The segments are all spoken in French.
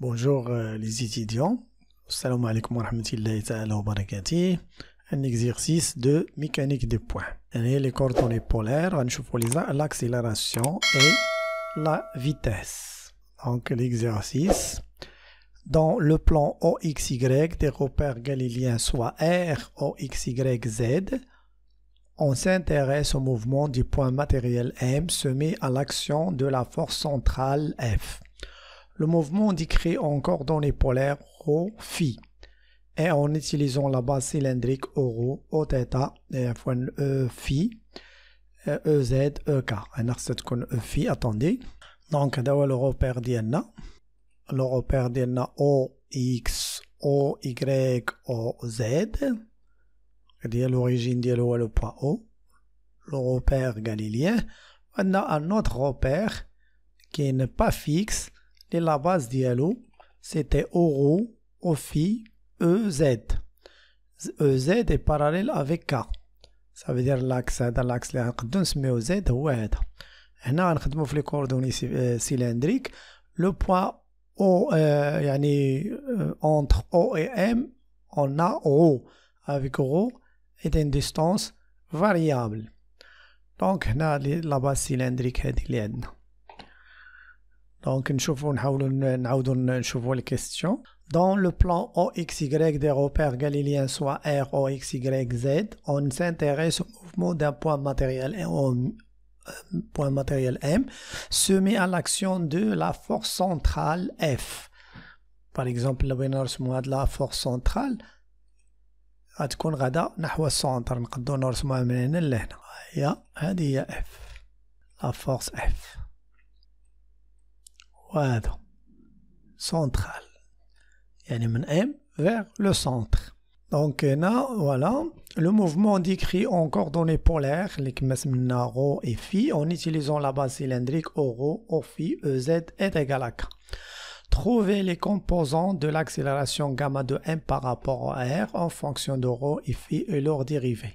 Bonjour euh, les étudiants. Assalamu alaikum wa rahmatullahi ta'ala wa barakatuh. Un exercice de mécanique des points. les coordonnées polaires, on l'accélération et la vitesse. Donc l'exercice. Dans le plan OXY, des repères galiléens soit R, OXY, Z, on s'intéresse au mouvement du point matériel M semé à l'action de la force centrale F le mouvement décrit encore dans les polaires ρ phi et en utilisant la base cylindrique euro O θ et E phi EZ EK phi attendez donc a le repère d'Ienna le repère d'Ienna O X O Y O Z l'origine et le point O le repère galiléen on a un autre repère qui n'est pas fixe et la base d'IALO, c'était ORO, OFI, EZ. EZ est parallèle avec K. Ça veut dire l'axe, hein, dans l'axe, l'axe, l'axe, l'axe, l'axe, l'axe, l'axe, l'axe, l'axe, l'axe, l'axe, l'axe, l'axe, l'axe, l'axe, le point O, euh, euh, entre O et M, on a O. Avec O, est une distance variable. Donc, là, la base cylindrique est l'aide. Donc, nous les question. Dans le plan OXY des repères galiléens, soit R, OXYZ, on s'intéresse au mouvement d'un point matériel euh, point matériel M, soumis à l'action de la force centrale F. Par exemple, la force centrale, تكون غدا نحو وهذا central يعني من M vers le centre donc هنا euh, voilà le mouvement décrit en coordonnées polaires les كما rho et phi en utilisant la base cylindrique O rho O phi EZ est égal à K Trouver les composants de l'accélération gamma de m par rapport à r en fonction de rho et phi et leurs dérivée.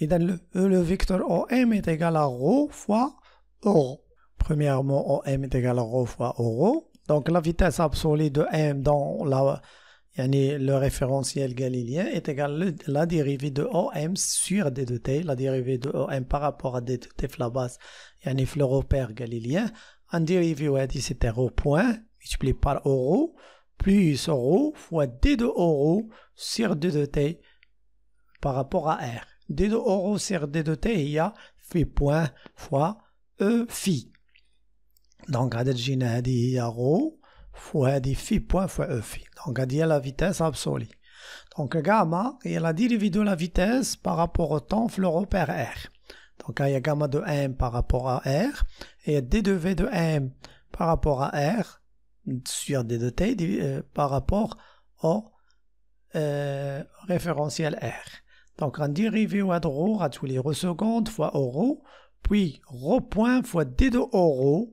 Et dans le, euh, le vecteur OM est égal à rho fois rho. Premièrement, OM est égal à rho fois rho. Donc la vitesse absolue de M dans le référentiel galilien est égale à la dérivée de OM sur d 2 t, la dérivée de OM par rapport à d 2 t la base, yani le repère galilien, En dérivée, que c'était rho point, multiplié par rho, plus rho fois d 2 rho sur d 2 t par rapport à r. d 2 rho sur d 2 t, il y a phi point fois e phi. Donc غادي تجينا هذه هي fois phi point point fois e phi. Donc, il y a la vitesse absolue. Donc gamma a la dérivée de la vitesse par rapport au temps fleuron par R. Donc il y a gamma de m par rapport à R et d de v de m par rapport à R sur d de t euh, par rapport au euh, référentiel R. Donc on dérivée ou à à tous les secondes fois rho. puis rho point fois d de rho.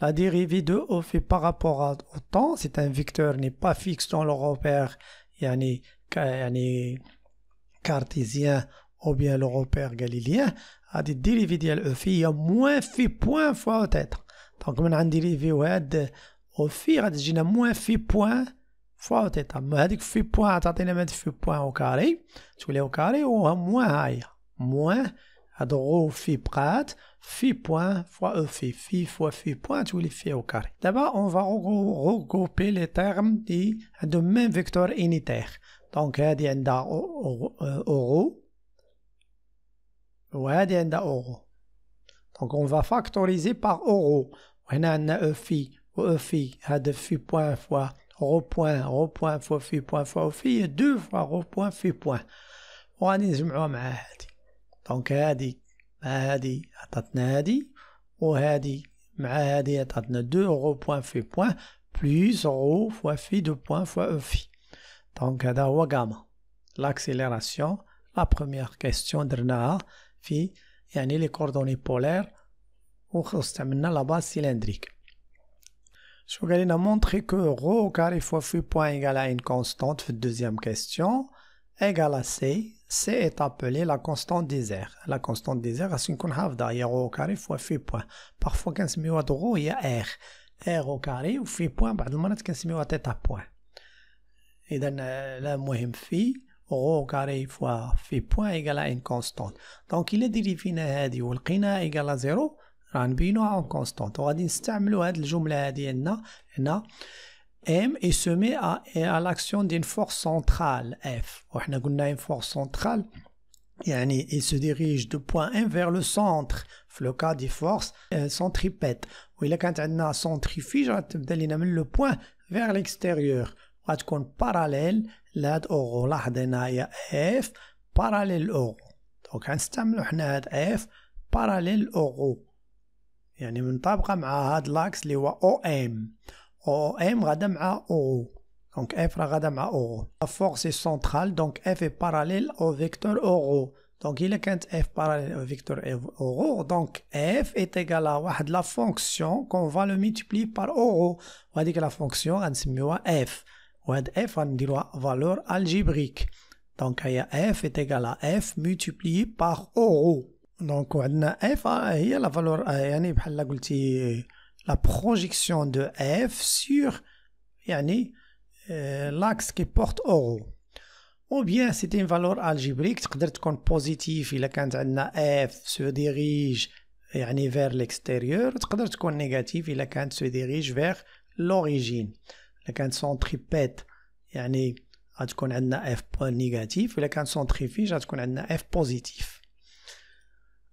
La dérivée de Ophi par rapport au temps, c'est un vecteur n'est pas fixe dans le repère yani, yani, cartésien ou bien le repère galiléen. La dérivée de Ophi est moins phi point fois être. Donc, on a une dérivée de O fait, il y a moins phi point fois être. Mais que phi point, تعطينا que phi point au carré, tu au carré, ou moins aïe, moins de rho point fois e phi fois phi point les au carré. D'abord, on va regrouper les termes de même vecteur unitaire. Donc, il y a euro. Il y Donc, on va factoriser par euro. On a un e phi ou e, phi, de phi point fois ro point, ro point fois phi point fois e deux fois ro point phi point. Donc elle dit, elle dit, elle dit, elle dit, elle dit, ρ point phi point plus dit, fois phi. elle point fois phi Donc, l'accélération. La première question L'accélération, la première question les coordonnées polaires, la base cylindrique. Je vous égale à C. C est appelé la constante désert. La constante désert, c'est ça, au carré fois phi point. Parfois, R. R au carré ou phi point, بعض bah, Et Donc, euh, la phi rho au carré fois phi point égale à une constante. Donc il est هادي à 0 M et se met à, l'action d'une force centrale F. On a une force centrale, il se dirige de point M vers le centre. Le cas des forces euh, centripètes. ou, il a quand on a centrifuge, on a le point vers l'extérieur. On parallèle l'aide au rond. On a F parallèle au Donc on a F parallèle au rond. On a l'axe OM. M radam à O, Donc F radam à O. La force est centrale, donc F est parallèle au vecteur O. Donc il est quand F parallèle au vecteur O. Donc F est égal à la fonction qu'on va le multiplier par O. On va dire que la fonction, on se F. وهاد f dira valeur algébrique donc a f est égal à f multiplié par O. donc a f هي la valeur يعني بحال قلتي la projection de f sur euh, l'axe qui porte euro ou bien c'est une valeur algébrique peut positif positive y a عندنا f se dirige vers l'extérieur peut être négative quand كانت se dirige vers l'origine le كانت centripète يعني a عندنا f négatif إلا كانت centrifuge a عندنا f positif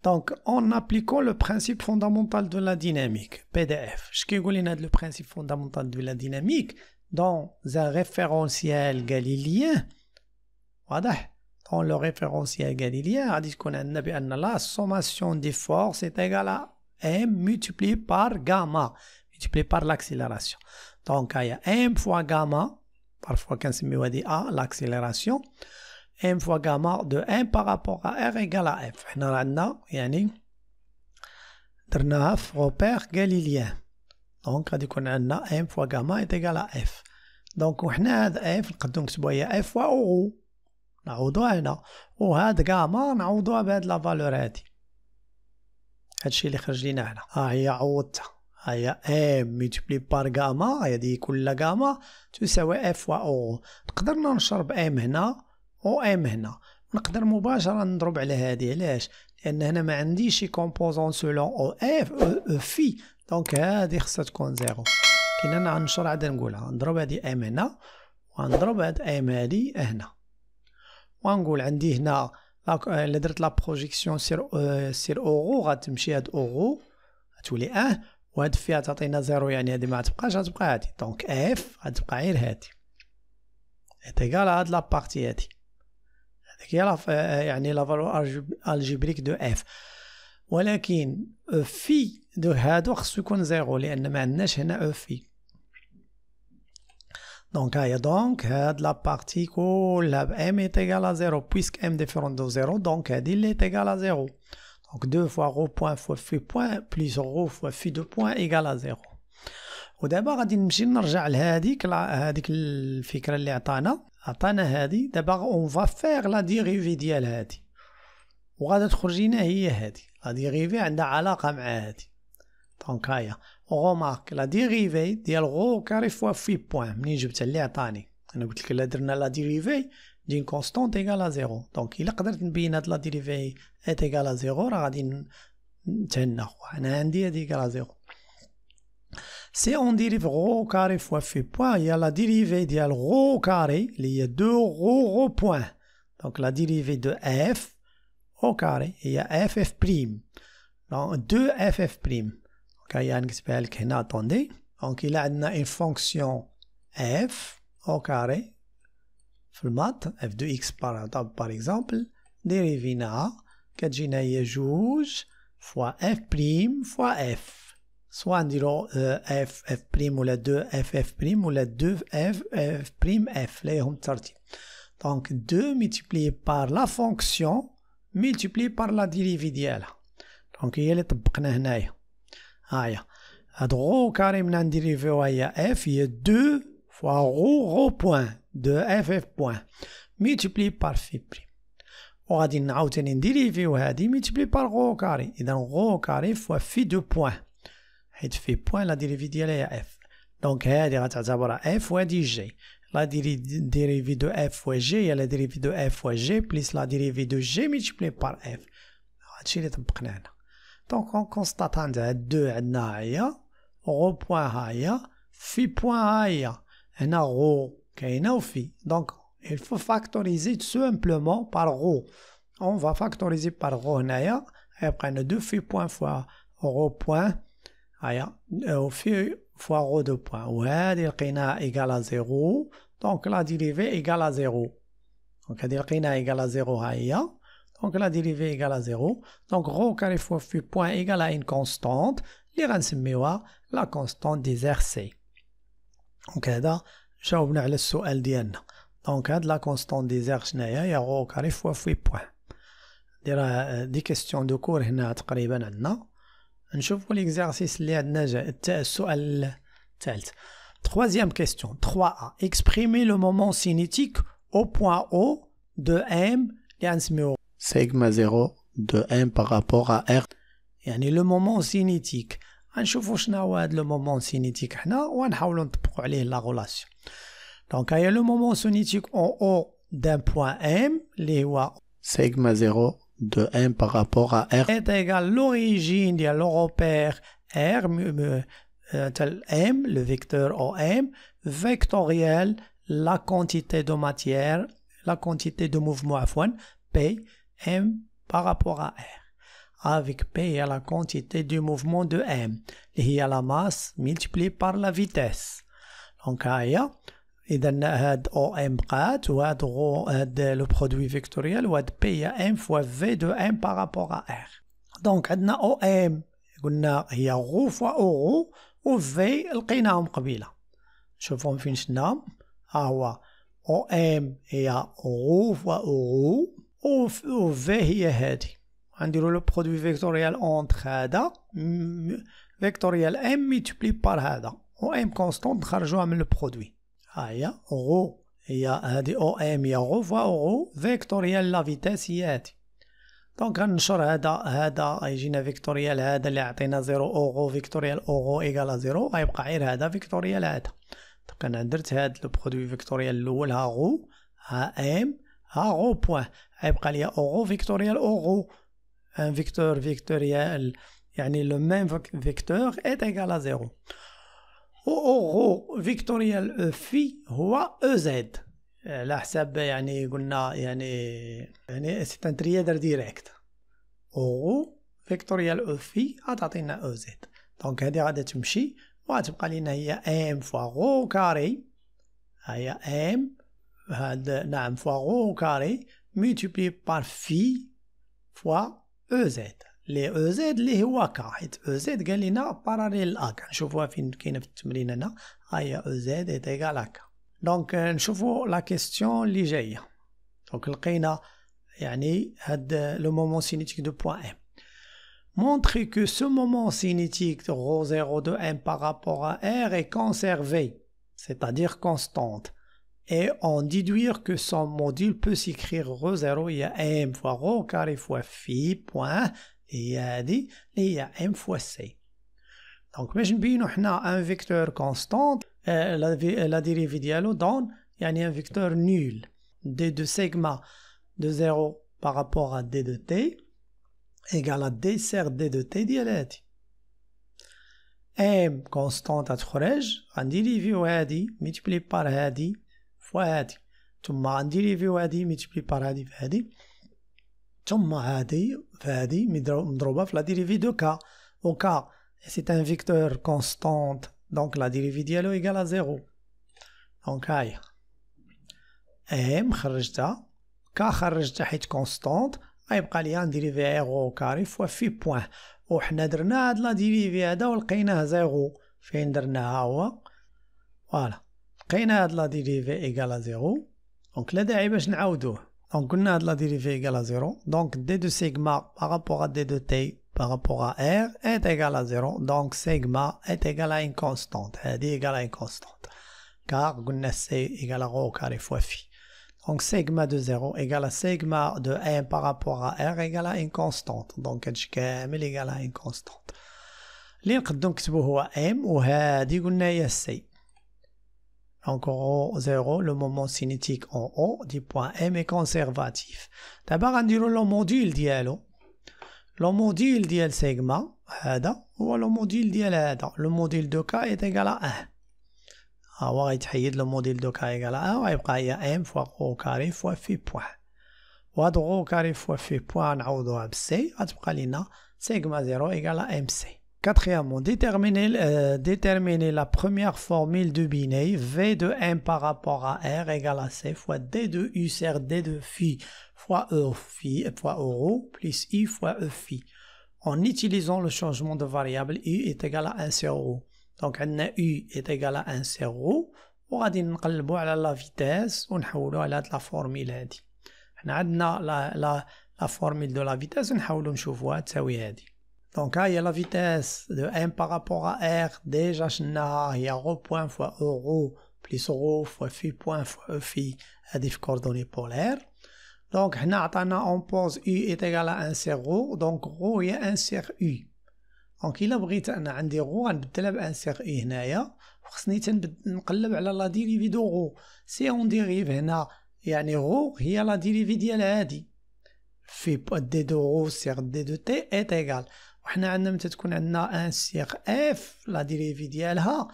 donc, en appliquant le principe fondamental de la dynamique, PDF, ce qui est le principe fondamental de la dynamique, dans un référentiel galiléen, dans le référentiel galiléen, on a la sommation des forces est égale à m multiplié par gamma, multiplié par l'accélération. Donc, il y a m fois gamma, parfois quand c'est mieux a, l'accélération, m fois gamma de 1 par rapport à r égale à f حنا عندنا يعني درناها في روبير غاليليان دونك غادي يكون عندنا m fois gamma est égal à f دونك وحنا هاد f نقدو نكتبوها هي f و او نعوضوها هنا وهاد غاما نعوضوها بهاد لا فالور هادي هادشي اللي خرج لينا هنا ها هي عوضتها ها هي ام ميتيبلي بار غاما هادي كل غاما تساوي اف و او نقدر نشرب ام هنا او ام هنا نقدر مباشره نضرب على هذه علاش لان هنا ما عنديش شي كومبوزون سولون او اف او في دونك هذه خصها تكون زيرو كاين انا غنشرع عاد نقولها نضرب هذه ام هنا ونضرب هاد ام هادي هنا ونقول عندي هنا الا درت لا بروجيكسيون سير سير اورو غتمشي هاد اورو غتولي اه وهاد فيها تعطينا زيرو يعني هادي ما غتبقاش غتبقى هادي دونك اف غتبقى غير هادي ايتيغال هاد بارتي هادي هذيك هي يعني لافالور الجبريك دو اف ولكن في دو هادو خصو يكون زيرو لان ما عندناش هنا في دونك هاي دونك هاد لا بارتي كلها ب ام ايت ا زيرو بويسك ام ديفيرون دو زيرو دونك هادي اللي ا زيرو دونك دو فوا غو بوان فوا في بوان بليس غو فوا في دو بوان ا زيرو ودابا غادي نمشي نرجع لهاديك هاديك الفكره اللي عطانا عطانا هذه دابا اون فا فيغ لا ديريفي ديال هذه وغادا تخرج لينا هي هذه لا ديريفي عندها علاقه مع هذه دونك هايا غومارك لا ديريفي ديال غو كاري فوا في بوان منين جبتها اللي عطاني انا قلت لك الا درنا لا ديريفي دين كونستونت ا زيرو دونك الا قدرت نبين هاد لا ديريفي ات ايكالا زيرو راه غادي نتهنى انا عندي هادي ا زيرو Si on dérive ρ au carré fois f point, il y a la dérivée de ρ au carré, il y a deux ρ au point. Donc la dérivée de f au carré, il y a ff'. Donc 2 ff'. Donc il y a une attendez. Donc il a une fonction f au carré, format mat, f de x par, par exemple, dérivée na, 4 fois f' prime fois f soit on dira f prime ou la 2 f f prime ou la 2 f prime f donc 2 multiplié par la fonction multiplié par la dérivée donc il est a aïe ah, à droite carré la dérivé aïe f il y a 2 fois rho rho point de f f point multiplié par phi prime وغادي نعاوتاني نديري par multiplié par carré. Et اذا غو carré fois في 2 point. Et de fait, point la dérivée d'elle est F. Donc, elle est à d'abord F ou g La dérivée de F ou G, y est la dérivée de F ou G, plus la dérivée de G multipliée par F. Donc, en constatant, que a deux n'aïa, rho point aïa, phi point aïa, n'a rho, qui est n'a au phi. Donc, il faut factoriser tout simplement par rho. On va factoriser par rho n'aïa, et après, nous deux phi point fois rho point. هيا في fois de point. égal à 0 donc la dérivée égale à 0 donc à 0 donc la dérivée égale à 0 donc rho carré fois phi point égal à une constante اللي la constante des RC donc هذا جاوبنا على la constante des Rc est rho carré fois point هنا تقريبا euh, نشوفوا ليكزارسيس اللي عندنا جا السؤال الثالث troisième question 3a exprimer le moment cinétique au point O de m اللي sigma 0 de m par rapport à r يعني le moment cinétique On شنو هو هذا le moment cinétique حنا ونحاولوا نطبقوا عليه Donc, il y a le moment cinétique en O d'un point m اللي هو sigma 0 de M par rapport à R est égal l'origine de l'oropère, R, R, euh, M, le vecteur OM, vectoriel, la quantité de matière, la quantité de mouvement à P, M par rapport à R. Avec P, il y a la quantité du mouvement de M. Il y la masse multipliée par la vitesse. Donc, il y a اذا هاد او ام قات وهاد غو هاد لو برودوي فيكتوريال وهاد بي هي ام فوا في دو ام بارابور ا ار دونك عندنا او ام قلنا هي غو فوا او غو و في لقيناهم قبيله نشوفهم فين شناهم ها هو او ام هي غو فوا او غو و في هي هادي غنديرو لو برودوي فيكتوريال اونتر هذا فيكتوريال ام ميتوبلي بار هذا و ام كونستون نخرجوها من لو برودوي هي غو هي هادي او ام هي غو فوا فغو فيكتوريال لا فيتاس هي هادي دونك غنشر هذا هذا غيجينا فيكتوريال هذا اللي عطينا زيرو اوغو فيكتوريال اوغو ايكالا زيرو غيبقى غير هذا فيكتوريال هذا دونك انا درت هاد لو برودوي فيكتوريال الاول ها غو ها ام ها غو بوان غيبقى ليا اوغو فيكتوريال اوغو ان فيكتور فيكتوريال يعني لو ميم فيكتور ايت ايكالا زيرو اورو فيكتوريال أو في هو أو زد على حساب يعني قلنا يعني يعني سي ان تريادر ديريكت اورو فيكتوريال أو في غتعطينا أو زد دونك هادي غادا تمشي وغتبقى لينا هي ام فوا غو كاري هي ام هاد نعم فوا غو كاري ملتيبلي بار في فوا او زد لي او زد اللي هو كا حيت او زد قال لنا باراليل ا كنشوفوها فين كاينه في التمرين هنا ها هي او زد ايتيغال كا دونك نشوفوا لا كيستيون اللي جايه دونك لقينا يعني هاد لو مومون سينيتيك دو بوان ام Montrez que ce moment cinétique de rho 0 de m par rapport à r est conservé, c'est-à-dire constante, et en déduire que son module peut s'écrire rho 0 il m fois rho carré fois phi point il y a M fois C. Donc, imaginez que nous avons un vecteur constant, euh, euh, la dérivée de l'eau donne un vecteur nul. D de sigma de 0 par rapport à D de T, égale à D, cest D de T de M constante à l'extérieur, la dérivée de l'eau est par l'air fois l'air, puis la dérivée de l'eau par l'air fois ثم هذه فهذه مضروبه في لا ديريفي دو كا و كا سي ان فيكتور كونستانت دونك لا ديريفي ديالو ايغال ا زيرو دونك هاي ام خرجتها كا خرجتها حيت كونستانت غيبقى ليا نديريفي ايغو كاري فوا في بوان وحنا درنا هاد لا ديريفي هذا ولقيناه زيرو فين درناها هو فوالا لقينا هاد لا ديريفي ايغال ا زيرو دونك لا داعي باش نعاودوه Donc on a de la dérivée égale à 0. Donc d de sigma par rapport à d de t par rapport à r est égal à 0. Donc sigma est égal à une constante. Elle est égale à une constante. Car on a c égale à rho carré fois phi. Donc sigma de 0 égale à sigma de M par rapport à r égale à une constante. Donc m est égal à une constante. donc c'est M, هو m ou قلنا هي c encore 0 le moment cinétique en O du point M est conservatif. D'abord, on dirait le module d'IL. Le module dit hein. sigma, segment. ou le module d'IL Le module de K est égal à 1. Alors, va dire le module de K est égal à 1, et il y a M fois O carré fois F point. Ou O carré fois F point, on va dire sigma 0 égal à MC. Quatrièmement, euh, déterminer, la première formule du Binet, V de M par rapport à R égale à C fois D de U UCR D de Phi fois E phi, fois e plus I fois E phi. En utilisant le changement de variable, U est égal à 1 sur Donc, on a U est égal à 1 sur On va dire la vitesse, on va la formule. On a la, la, la formule de la vitesse, on va la formule. Donc A, il y a la vitesse de M par rapport à R, déjà il y a rho point fois euro plus rho fois phi point fois e, phi à des coordonnées polaires. Donc, on pose U est égal à 1 sur rho, donc rho est 1 sur U. Donc, il بغيت أنا عندي rho غنبدلها ب 1 sur U هنايا وخصني نقلب على لا ديريفي دو rho. سي اون ديريف هنا يعني rho هي لا ديريفي ديال هادي. في دي دو rho sur d de t est égal nous avons un sur F, la dérivée de l'A.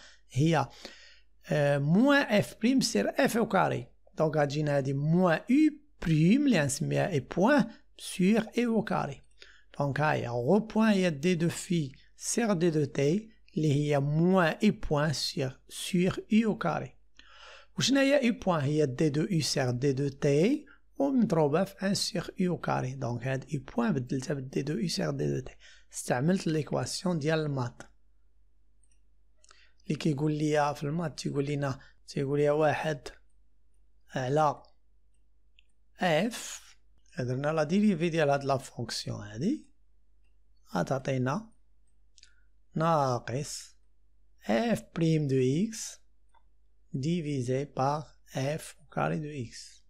moins F' prime sur F au carré. Donc, il y a moins U', il y a moins et point sur U au carré. Donc, il y a un point sur D2Fi, cest D2T, il y a moins u point sur U au carré. Ou il y a un point sur D2U, cest D2T, il y a un sur U au carré. Donc, il y a un point sur D2U, cest D2T. استعملت ليكواسيون ديال المات اللي كيقول لي في المات تيقول لينا تيقول لي واحد على اف درنا لا ديريفي ديال هاد لا فونكسيون هادي غتعطينا ناقص اف بريم دو اكس ديفيزي باغ اف كاري دو اكس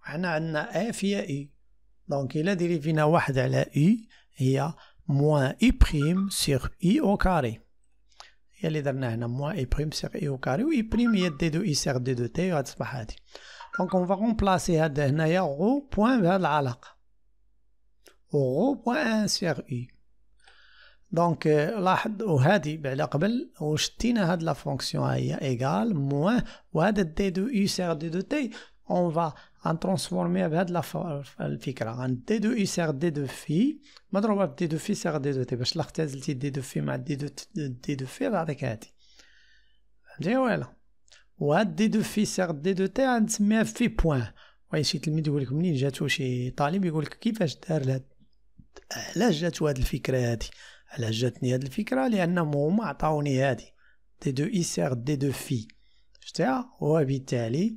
حنا عندنا اف هي اي دونك الا ديري فينا واحد على اي هي موان اي بريم سيغ اي او كاري هي اللي درنا هنا موان اي بريم سيغ اي او كاري و اي بريم هي دي دو اي سيغ دي دو تي غتصبح هادي دونك اون فا غومبلاسي هاد هنايا غو بوان بهاد العلاقة غو بوان ان سيغ اي دونك لاحظ وهادي بعدا قبل وشتينا هاد لا فونكسيون هي ايغال موان وهذا دي دو اي سيغ دي دو تي اون فا ان غنترانسفورميها بهاد لا الفكره دي دو اي دي دو في مضروبه دي دو في سيغ دي دو تي باش لاختازلتي دي دو في مع دي دو دي دو في تعطيك هادي فهمتي ولا وهاد دي دو في سيغ دي دو تي غنسميها في بوان واي شي تلميذ يقول لك منين جاتو شي طالب يقول لك كيفاش دار لهاد علاش جاتو هاد الفكره هادي علاش جاتني هاد الفكره لانهم هما عطاوني هادي دي دو اي سيغ دي دو في شتيها وبالتالي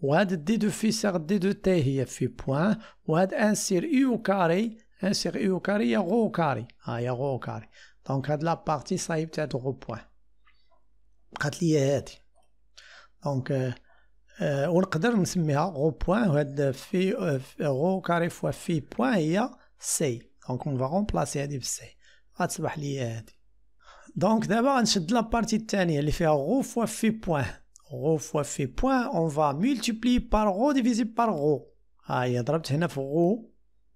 وهاد دي دو في صيغة دي دو تي هي في بوان وهاد سير يو كاري ان سير يو كاري هي غو كاري ها آه، هي غو كاري دونك هاد لابارتي صايب تاع غو بوان بقات ليا هادي دونك آه،, آه ونقدر نسميها غو بوان وهاد في آه، غو كاري فوا في بوان هي سي دونك اون فا رومبلاسي هادي بسي غتصبح ليا هادي دونك دابا غنشد لابارتي الثانيه اللي فيها غو فوا في بوان غو فوا في بوان اون فا ملتيبلي بار غو ديفيزي بار غو ها هي ضربت هنا في غو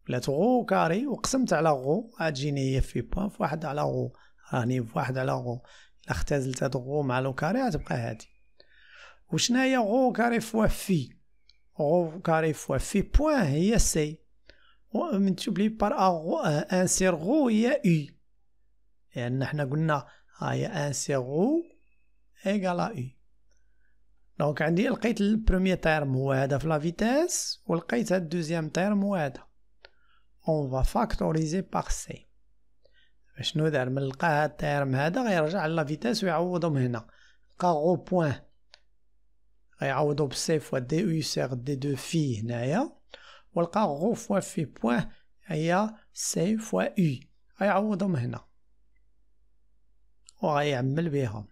ولات غو كاري وقسمت على غو غاتجيني هي في بوان في واحد على غو راني في واحد على غو الا اختزلت هاد غو مع لو كاري غتبقى هادي وشناهي غو كاري فوا في غو كاري فوا في بوان هي سي و ومتوبلي بار رو ان سير غو هي اي لان يعني حنا قلنا ها آه، هي ان سير غو ايكالا اي دونك عندي لقيت البروميير تيرم هو هذا في لا فيتيس ولقيت هاد الدوزيام تيرم هو هذا اون فا فاكتوريزي باغ سي شنو دار من لقى هاد التيرم هذا غيرجع لا فيتيس ويعوضهم هنا لقى غو بوين غيعوضو بسي فوا دي او سيغ دي دو في هنايا ولقى غو فوا في بوين هي سي فوا او غيعوضهم هنا وغيعمل بيهم